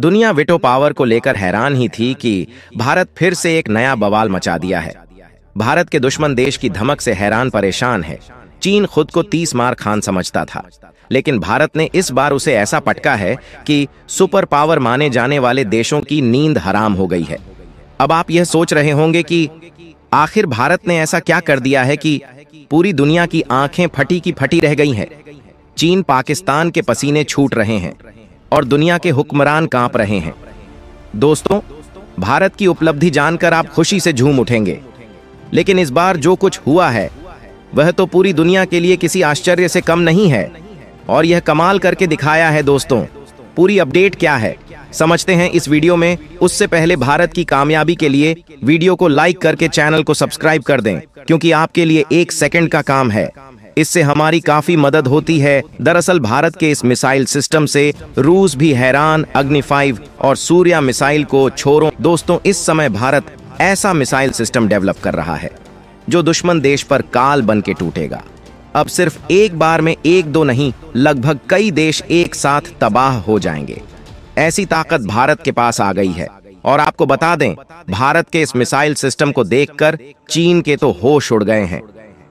दुनिया विटो पावर को लेकर हैरान ही थी कि भारत फिर से एक नया बवाल मचा दिया है भारत के दुश्मन देश की धमक से हैरान परेशान है चीन खुद को तीस मार खान समझता था लेकिन भारत ने इस बार उसे ऐसा पटका है कि सुपर पावर माने जाने वाले देशों की नींद हराम हो गई है अब आप यह सोच रहे होंगे कि आखिर भारत ने ऐसा क्या कर दिया है कि पूरी दुनिया की आंखें फटी की फटी रह गई हैं चीन पाकिस्तान के पसीने छूट रहे हैं और दुनिया के हुक्मरान कांप रहे हैं दोस्तों भारत की उपलब्धि जानकर आप खुशी से झूम उठेंगे लेकिन इस बार जो कुछ हुआ है वह तो पूरी दुनिया के लिए किसी आश्चर्य से कम नहीं है और यह कमाल करके दिखाया है दोस्तों पूरी अपडेट क्या है समझते हैं इस वीडियो में उससे पहले भारत की कामयाबी के लिए वीडियो को लाइक करके चैनल को सब्सक्राइब कर दें क्योंकि आपके लिए एक सेकंड का काम है इससे हमारी काफी मदद होती है दरअसल भारत के इस मिसाइल सिस्टम से रूस भी हैरान अग्नि फाइव और सूर्या मिसाइल को छोरों दोस्तों इस समय भारत ऐसा मिसाइल सिस्टम डेवलप कर रहा है जो दुश्मन देश पर काल बन के टूटेगा अब सिर्फ एक बार में एक दो नहीं लगभग कई देश एक साथ तबाह हो जाएंगे ऐसी ताकत भारत के पास आ गई है और आपको बता दें भारत के इस मिसाइल सिस्टम को देखकर चीन के तो होश उड़ गए हैं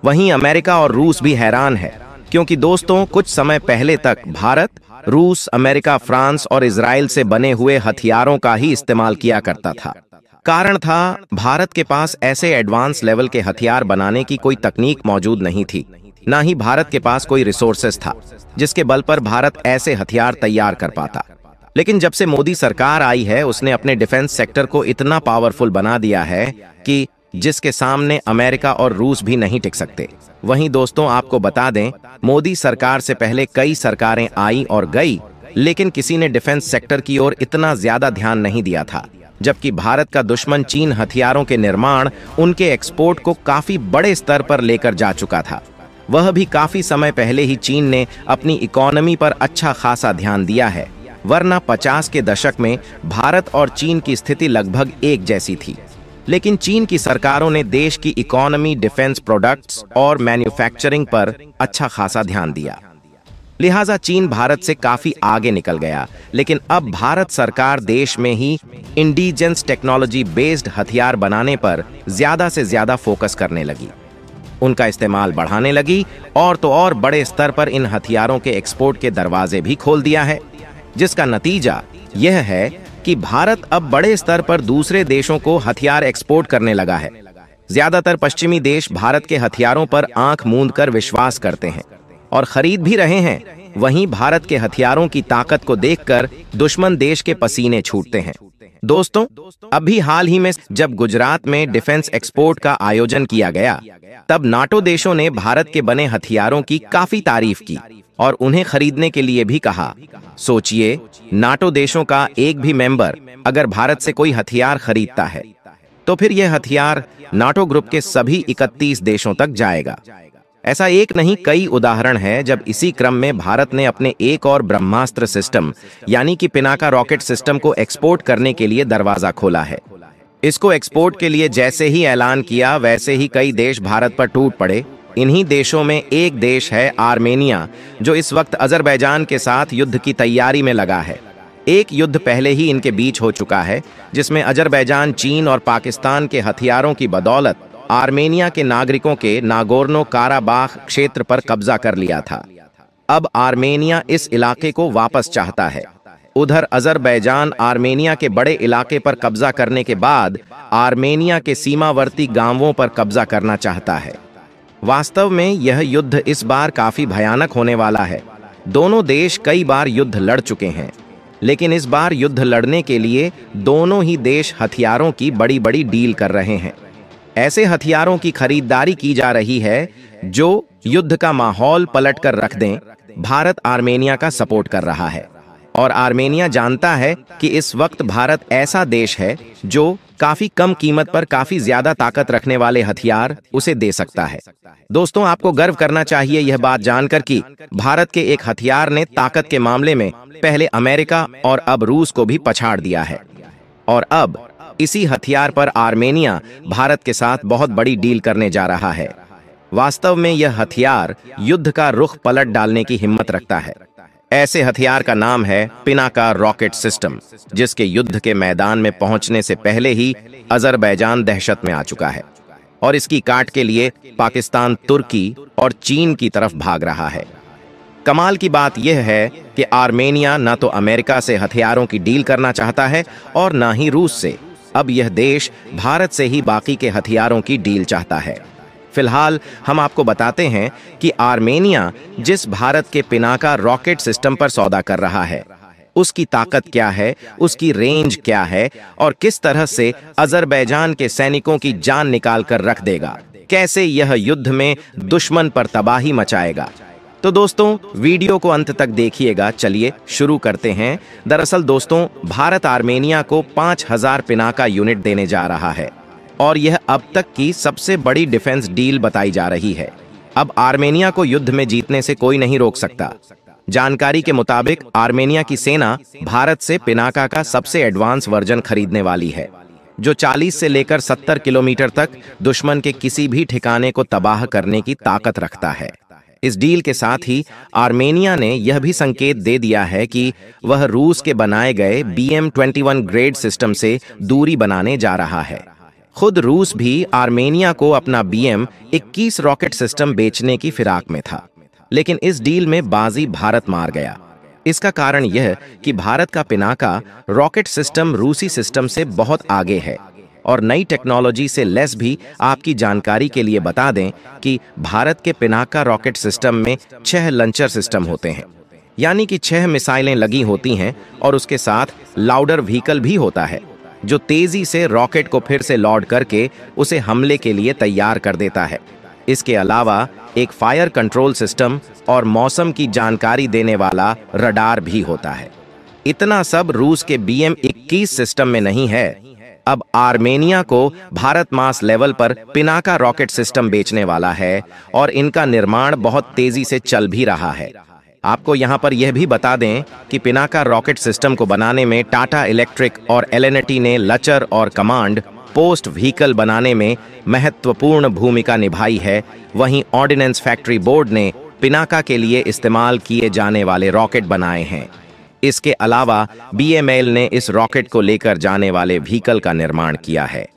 वहीं अमेरिका और रूस भी हैरान है क्योंकि दोस्तों कुछ समय पहले तक भारत रूस अमेरिका फ्रांस और इसराइल से बने हुए हथियारों का ही इस्तेमाल किया करता था कारण था भारत के पास ऐसे एडवांस लेवल के हथियार बनाने की कोई तकनीक मौजूद नहीं थी ना ही भारत के पास कोई रिसोर्सेस था जिसके बल पर भारत ऐसे हथियार तैयार कर पाता लेकिन जब से मोदी सरकार आई है उसने अपने डिफेंस सेक्टर को इतना पावरफुल बना दिया है कि जिसके सामने अमेरिका और रूस भी नहीं टिक सकते वहीं दोस्तों आपको बता दें मोदी सरकार से पहले कई सरकारें आई और गई लेकिन किसी ने डिफेंस सेक्टर की ओर इतना ज्यादा ध्यान नहीं दिया था जबकि भारत का दुश्मन चीन हथियारों के निर्माण उनके एक्सपोर्ट को काफी बड़े स्तर पर लेकर जा चुका था वह भी काफी समय पहले ही चीन ने अपनी इकोनॉमी पर अच्छा खासा ध्यान दिया है वरना 50 के दशक में भारत और चीन की स्थिति लगभग एक जैसी थी लेकिन चीन की सरकारों ने देश की इकोनॉमी डिफेंस प्रोडक्ट्स और मैन्युफैक्चरिंग पर अच्छा खासा ध्यान दिया लिहाजा चीन भारत से काफी आगे निकल गया लेकिन अब भारत सरकार देश में ही इंडिजेंस टेक्नोलॉजी बेस्ड हथियार बनाने पर ज्यादा से ज्यादा फोकस करने लगी उनका इस्तेमाल बढ़ाने लगी और तो और बड़े स्तर पर इन हथियारों के एक्सपोर्ट के दरवाजे भी खोल दिया है जिसका नतीजा यह है कि भारत अब बड़े स्तर पर दूसरे देशों को हथियार एक्सपोर्ट करने लगा है ज्यादातर पश्चिमी देश भारत के हथियारों पर आंख मूंद कर विश्वास करते हैं और खरीद भी रहे हैं वहीं भारत के हथियारों की ताकत को देखकर दुश्मन देश के पसीने छूटते हैं दोस्तों अभी हाल ही में जब गुजरात में डिफेंस एक्सपोर्ट का आयोजन किया गया तब नाटो देशों ने भारत के बने हथियारों की काफी तारीफ की और उन्हें खरीदने के लिए भी कहा सोचिए नाटो देशों का एक भी मेंबर अगर भारत से कोई हथियार खरीदता है तो फिर यह हथियार नाटो ग्रुप के सभी 31 देशों तक जाएगा ऐसा एक नहीं कई उदाहरण हैं जब इसी क्रम में भारत ने अपने एक और ब्रह्मास्त्र सिस्टम यानी कि पिनाका रॉकेट सिस्टम को एक्सपोर्ट करने के लिए दरवाजा खोला है इसको एक्सपोर्ट के लिए जैसे ही ऐलान किया वैसे ही कई देश भारत पर टूट पड़े इन्हीं देशों में एक देश है आर्मेनिया जो इस वक्त अजरबैजान के साथ युद्ध की तैयारी में लगा है एक युद्ध पहले ही इनके बीच हो चुका है जिसमें अजरबैजान चीन और पाकिस्तान के हथियारों की बदौलत आर्मेनिया के नागरिकों के नागोर्नो काराबाख क्षेत्र पर कब्जा कर लिया था अब आर्मेनिया इस इलाके को वापस चाहता है उधर अजरबैजान आर्मेनिया के बड़े इलाके पर कब्जा करने के बाद आर्मेनिया के सीमावर्ती गांवों पर कब्जा करना चाहता है वास्तव में यह युद्ध इस बार काफी भयानक होने वाला है दोनों देश कई बार युद्ध लड़ चुके हैं लेकिन इस बार युद्ध लड़ने के लिए दोनों ही देश हथियारों की बड़ी बड़ी डील कर रहे हैं ऐसे हथियारों की खरीदारी की जा रही है जो युद्ध का माहौल पलट कर रख दें भारत आर्मेनिया का सपोर्ट कर रहा है और आर्मेनिया जानता है कि इस वक्त भारत ऐसा देश है जो काफी कम कीमत पर काफी ज्यादा ताकत रखने वाले हथियार उसे दे सकता है दोस्तों आपको गर्व करना चाहिए यह बात जानकर कि भारत के एक हथियार ने ताकत के मामले में पहले अमेरिका और अब रूस को भी पछाड़ दिया है और अब इसी हथियार पर आर्मेनिया भारत के साथ बहुत बड़ी डील करने जा रहा है वास्तव में यह हथियार युद्ध का रुख पलट डालने की हिम्मत रखता है ऐसे हथियार का नाम है पिनाका रॉकेट सिस्टम जिसके युद्ध के मैदान में पहुंचने से पहले ही अजरबैजान दहशत में आ चुका है और इसकी काट के लिए पाकिस्तान तुर्की और चीन की तरफ भाग रहा है कमाल की बात यह है कि आर्मेनिया न तो अमेरिका से हथियारों की डील करना चाहता है और ना ही रूस से अब यह देश भारत से ही बाकी के हथियारों की डील चाहता है फिलहाल हम आपको बताते हैं कि आर्मेनिया जिस भारत के पिनाका रॉकेट सिस्टम पर सौदा कर रहा है उसकी ताकत क्या है उसकी रेंज क्या है और किस तरह से अजरबैजान के सैनिकों की जान निकाल कर रख देगा कैसे यह युद्ध में दुश्मन पर तबाही मचाएगा तो दोस्तों वीडियो को अंत तक देखिएगा चलिए शुरू करते हैं दरअसल दोस्तों भारत आर्मेनिया को 5000 पिनाका यूनिट देने जा रहा है और यह अब तक की सबसे बड़ी डिफेंस डील बताई जा रही है अब आर्मेनिया को युद्ध में जीतने से कोई नहीं रोक सकता जानकारी के मुताबिक आर्मेनिया की सेना भारत से पिनाका का सबसे एडवांस वर्जन खरीदने वाली है जो 40 से लेकर 70 किलोमीटर तक दुश्मन के किसी भी ठिकाने को तबाह करने की ताकत रखता है इस डील के साथ ही आर्मेनिया ने यह भी संकेत दे दिया है कि वह रूस के बनाए गए बी एम ग्रेड सिस्टम से दूरी बनाने जा रहा है खुद रूस भी आर्मेनिया को अपना बी एम रॉकेट सिस्टम बेचने की फिराक में था लेकिन इस डील में बाजी भारत मार गया इसका कारण यह कि भारत का पिनाका रॉकेट सिस्टम रूसी सिस्टम से बहुत आगे है और नई टेक्नोलॉजी से लेस भी आपकी जानकारी के लिए बता दें कि भारत के पिनाका रॉकेट सिस्टम में छह लंचर सिस्टम होते हैं यानी कि छह मिसाइलें लगी होती हैं और उसके साथ लाउडर व्हीकल भी होता है जो तेजी से रॉकेट को फिर से लॉड करके उसे हमले के लिए तैयार कर देता है इसके अलावा एक फायर कंट्रोल सिस्टम और मौसम की जानकारी देने वाला रडार भी होता है इतना सब रूस के बीएम 21 सिस्टम में नहीं है अब आर्मेनिया को भारत मास लेवल पर पिनाका रॉकेट सिस्टम बेचने वाला है और इनका निर्माण बहुत तेजी से चल भी रहा है आपको यहाँ पर यह भी बता दें कि पिनाका रॉकेट सिस्टम को बनाने में टाटा इलेक्ट्रिक और एलएनटी ने लचर और कमांड पोस्ट व्हीकल बनाने में महत्वपूर्ण भूमिका निभाई है वहीं ऑर्डिनेंस फैक्ट्री बोर्ड ने पिनाका के लिए इस्तेमाल किए जाने वाले रॉकेट बनाए हैं इसके अलावा बीएमएल ने इस रॉकेट को लेकर जाने वाले व्हीकल का निर्माण किया है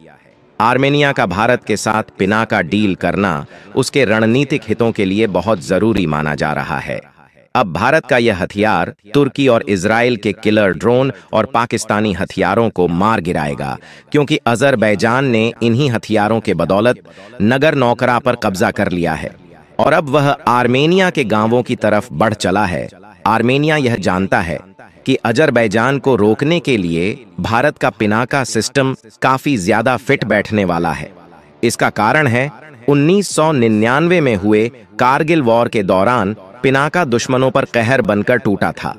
आर्मेनिया का भारत के साथ पिना का डील करना उसके रणनीतिक हितों के लिए बहुत जरूरी माना जा रहा है अब भारत का यह हथियार तुर्की और इसराइल के किलर ड्रोन और पाकिस्तानी हथियारों को मार गिराएगा क्योंकि अजरबैजान ने इन्हीं हथियारों के बदौलत नगर नौकरा पर कब्जा कर लिया है और अब वह आर्मेनिया के गांवों की तरफ बढ़ चला है आर्मेनिया यह जानता है कि अजरबैजान को रोकने के लिए भारत का पिनाका सिस्टम काफी ज्यादा फिट बैठने वाला है इसका कारण है 1999 में हुए कारगिल वॉर के दौरान पिनाका दुश्मनों पर कहर बनकर टूटा था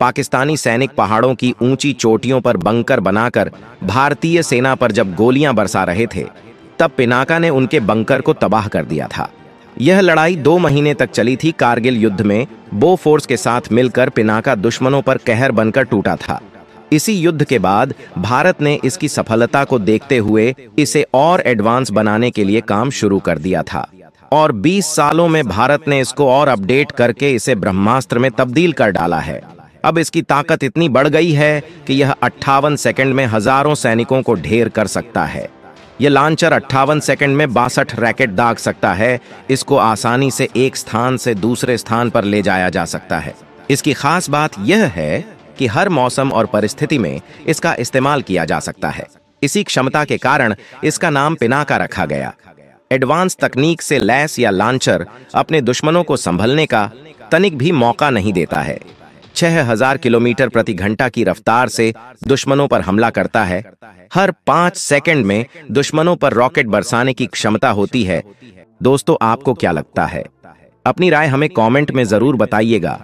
पाकिस्तानी सैनिक पहाड़ों की ऊंची चोटियों पर बंकर बनाकर भारतीय सेना पर जब गोलियां बरसा रहे थे तब पिनाका ने उनके बंकर को तबाह कर दिया था यह लड़ाई दो महीने तक चली थी कारगिल युद्ध में बो फोर्स के साथ मिलकर पिनाका दुश्मनों पर कहर बनकर टूटा था इसी युद्ध के बाद भारत ने इसकी सफलता को देखते हुए इसे और एडवांस बनाने के लिए काम शुरू कर दिया था और 20 सालों में भारत ने इसको और अपडेट करके इसे ब्रह्मास्त्र में तब्दील कर डाला है अब इसकी ताकत इतनी बढ़ गई है कि यह अट्ठावन सेकंड में हजारों सैनिकों को ढेर कर सकता है यह लॉन्चर अट्ठावन सेकंड में बासठ रैकेट दाग सकता है इसको आसानी से एक स्थान से दूसरे स्थान पर ले जाया जा सकता है इसकी खास बात यह है कि हर मौसम और परिस्थिति में इसका इस्तेमाल किया जा सकता है इसी क्षमता के कारण इसका नाम पिनाका रखा गया एडवांस तकनीक से लैस या लॉन्चर अपने दुश्मनों को संभलने का तनिक भी मौका नहीं देता है 6000 किलोमीटर प्रति घंटा की रफ्तार से दुश्मनों पर हमला करता है हर पांच सेकंड में दुश्मनों पर रॉकेट बरसाने की क्षमता होती है दोस्तों आपको क्या लगता है अपनी राय हमें कमेंट में जरूर बताइएगा